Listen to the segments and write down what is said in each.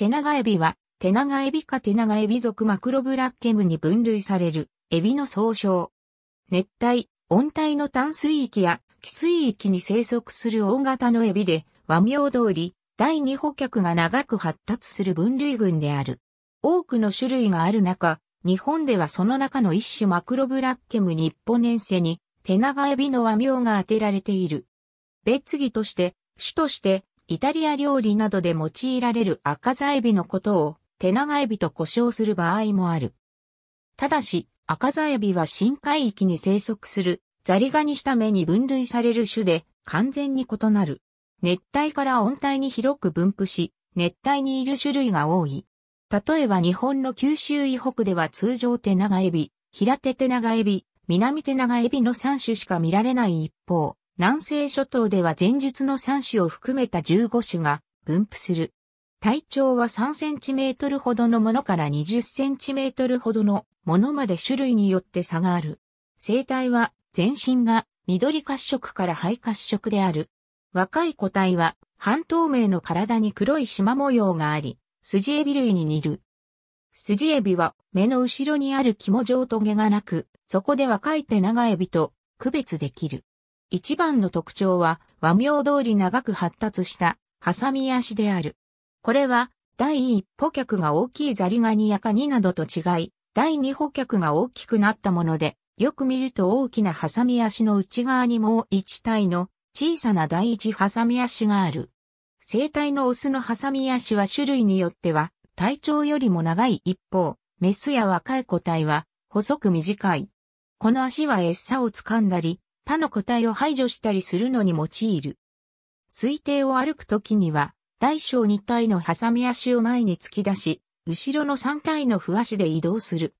テナガエビは、テナガエビかナガエビ属マクロブラッケムに分類される、エビの総称。熱帯、温帯の淡水域や寄水域に生息する大型のエビで、和名通り、第二補脚が長く発達する分類群である。多くの種類がある中、日本ではその中の一種マクロブラッケム日本年世に、テナガエビの和名が当てられている。別儀として、種として、イタリア料理などで用いられる赤座エビのことを手長エビと呼称する場合もある。ただし、赤座エビは深海域に生息するザリガニした目に分類される種で完全に異なる。熱帯から温帯に広く分布し、熱帯にいる種類が多い。例えば日本の九州以北では通常手長エビ、平手手長エビ、南手長エビの3種しか見られない一方、南西諸島では前日の3種を含めた15種が分布する。体長は3センチメートルほどのものから20センチメートルほどのものまで種類によって差がある。生態は全身が緑褐色から灰褐色である。若い個体は半透明の体に黒い縞模様があり、筋エビ類に似る。スジエビは目の後ろにある肝状棘がなく、そこで若い手長エビと区別できる。一番の特徴は和名通り長く発達したハサミ足である。これは第一歩脚が大きいザリガニやカニなどと違い、第二歩脚が大きくなったもので、よく見ると大きなハサミ足の内側にもう一体の小さな第一ハサミ足がある。生体のオスのハサミ足は種類によっては体長よりも長い一方、メスや若い個体は細く短い。この足は餌を掴んだり、他の個体を排除したりするのに用いる。推定を歩くときには、大小2体のハサミ足を前に突き出し、後ろの3体の不足で移動する。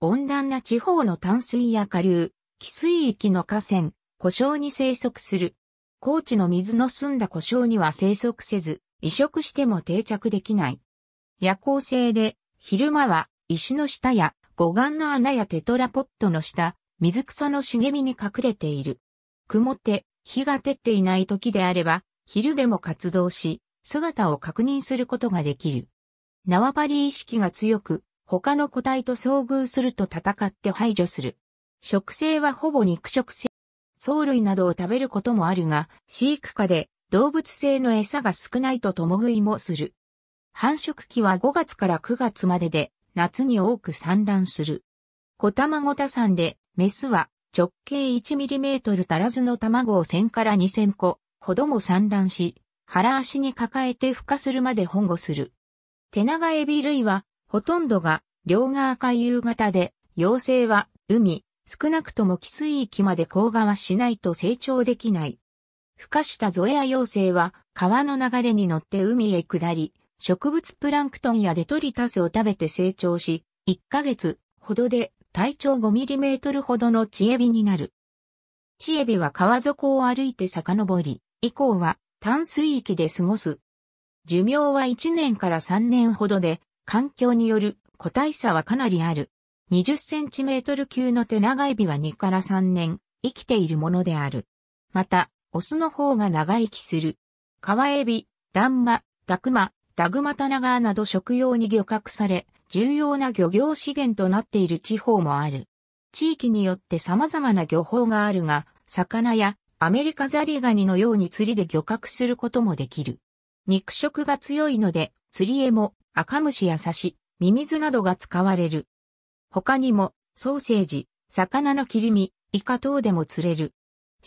温暖な地方の淡水や下流、汽水域の河川、湖沼に生息する。高地の水の澄んだ湖沼には生息せず、移植しても定着できない。夜行性で、昼間は石の下や護岸の穴やテトラポットの下、水草の茂みに隠れている。曇って、日が照っていない時であれば、昼でも活動し、姿を確認することができる。縄張り意識が強く、他の個体と遭遇すると戦って排除する。食性はほぼ肉食性。藻類などを食べることもあるが、飼育下で動物性の餌が少ないと共食いもする。繁殖期は5月から9月までで、夏に多く産卵する。小玉ごたさんでメスは直径1トル足らずの卵を1000から2000個ほども産卵し、腹足に抱えて孵化するまで保護する。手長エビ類はほとんどが両側か夕方で、幼生は海、少なくとも寄水域まで光河はしないと成長できない。孵化したゾエア幼生は川の流れに乗って海へ下り、植物プランクトンやデトリタスを食べて成長し、1ヶ月ほどで体長 5mm ほどのチエビになる。チエビは川底を歩いて遡り、以降は淡水域で過ごす。寿命は1年から3年ほどで、環境による個体差はかなりある。20センチメートル級の手長エビは2から3年生きているものである。また、オスの方が長生きする。川エビ、ダンマ、ダクマ、ダグマタナガーなど食用に漁獲され、重要な漁業資源となっている地方もある。地域によって様々な漁法があるが、魚やアメリカザリガニのように釣りで漁獲することもできる。肉食が強いので、釣り絵も赤虫や刺し、ミミズなどが使われる。他にも、ソーセージ、魚の切り身、イカ等でも釣れる。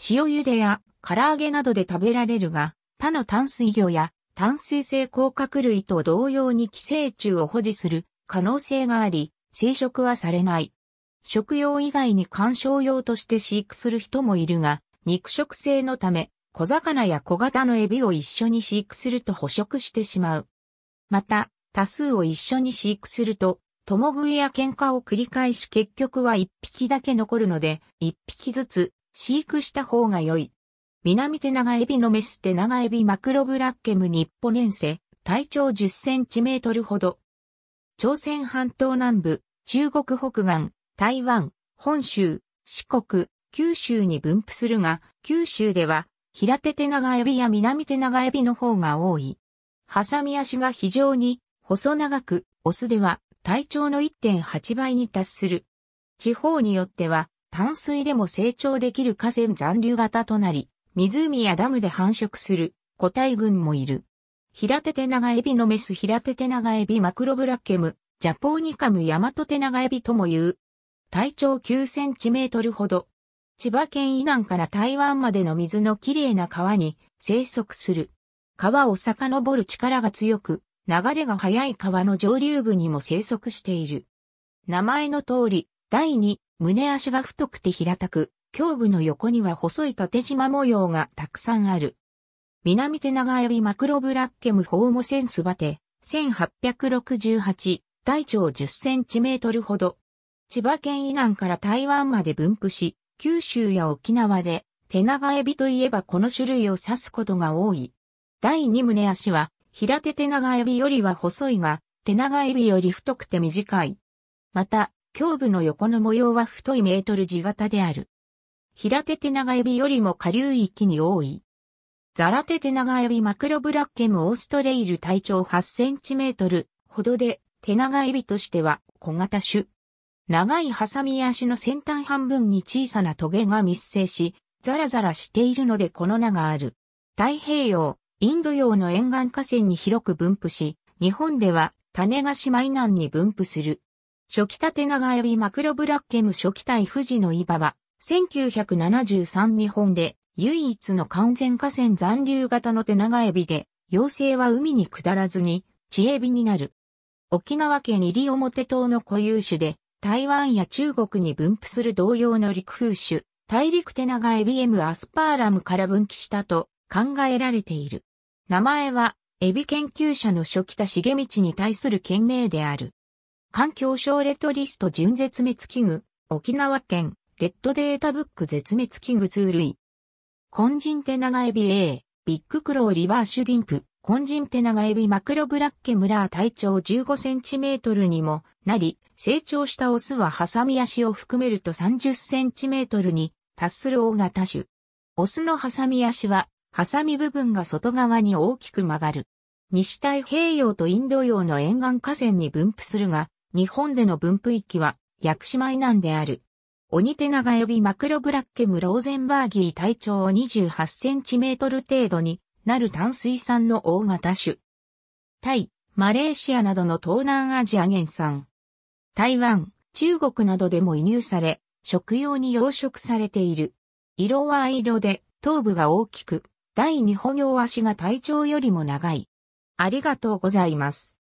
塩茹でや唐揚げなどで食べられるが、他の淡水魚や淡水性甲殻類と同様に寄生虫を保持する可能性があり、生殖はされない。食用以外に観賞用として飼育する人もいるが、肉食性のため、小魚や小型のエビを一緒に飼育すると捕食してしまう。また、多数を一緒に飼育すると、共食いや喧嘩を繰り返し結局は一匹だけ残るので、一匹ずつ飼育した方が良い。南手長エビのメス手長エビマクロブラッケムニッポネンセ、体長10センチメートルほど、朝鮮半島南部、中国北岸、台湾、本州、四国、九州に分布するが、九州では、平手手長エビや南手長エビの方が多い。ハサミ足が非常に細長く、オスでは体長の1.8倍に達する。地方によっては、淡水でも成長できる河川残留型となり、湖やダムで繁殖する個体群もいる。平手手長エビのメス平手手長エビマクロブラッケム、ジャポーニカムヤマト手長エビとも言う。体長9センチメートルほど。千葉県以南から台湾までの水のきれいな川に生息する。川を遡る力が強く、流れが速い川の上流部にも生息している。名前の通り、第二、胸足が太くて平たく、胸部の横には細い縦縞模様がたくさんある。南手長エビマクロブラッケムホウモセンスバテ、1868、大腸10センチメートルほど。千葉県以南から台湾まで分布し、九州や沖縄で、手長エビといえばこの種類を指すことが多い。第二胸足は、平手手長エビよりは細いが、手長エビより太くて短い。また、胸部の横の模様は太いメートル字型である。平手手長エビよりも下流域に多い。ザラテテナガエビマクロブラッケムオーストレイル体長8センチメートルほどで、テナガエビとしては小型種。長いハサミ足の先端半分に小さなトゲが密生し、ザラザラしているのでこの名がある。太平洋、インド洋の沿岸河川に広く分布し、日本では種ヶ島以南に分布する。初期テナ長エビマクロブラッケム初期体富士のイバは、1973日本で唯一の完全河川残留型の手長エビで、妖精は海に下らずに、地エビになる。沖縄県西表島の固有種で、台湾や中国に分布する同様の陸風種、大陸手長エビ M アスパーラムから分岐したと考えられている。名前は、エビ研究者の初期田茂道に対する県名である。環境省レッドリスト準絶滅危惧、沖縄県、レッドデータブック絶滅危惧通類。コンジンテナガエビ A、ビッグクローリバーシュリンプ、コンジンテナガエビマクロブラッケムラー体長1 5トルにもなり、成長したオスはハサミ足を含めると3 0トルに達する大型種。オスのハサミ足は、ハサミ部分が外側に大きく曲がる。西太平洋とインド洋の沿岸河川に分布するが、日本での分布域は、屋久島以南である。オニテナびマクロブラッケムローゼンバーギー体長28センチメートル程度になる淡水産の大型種。タイ、マレーシアなどの東南アジア原産。台湾、中国などでも輸入され、食用に養殖されている。色は藍色で、頭部が大きく、第二歩行足が体長よりも長い。ありがとうございます。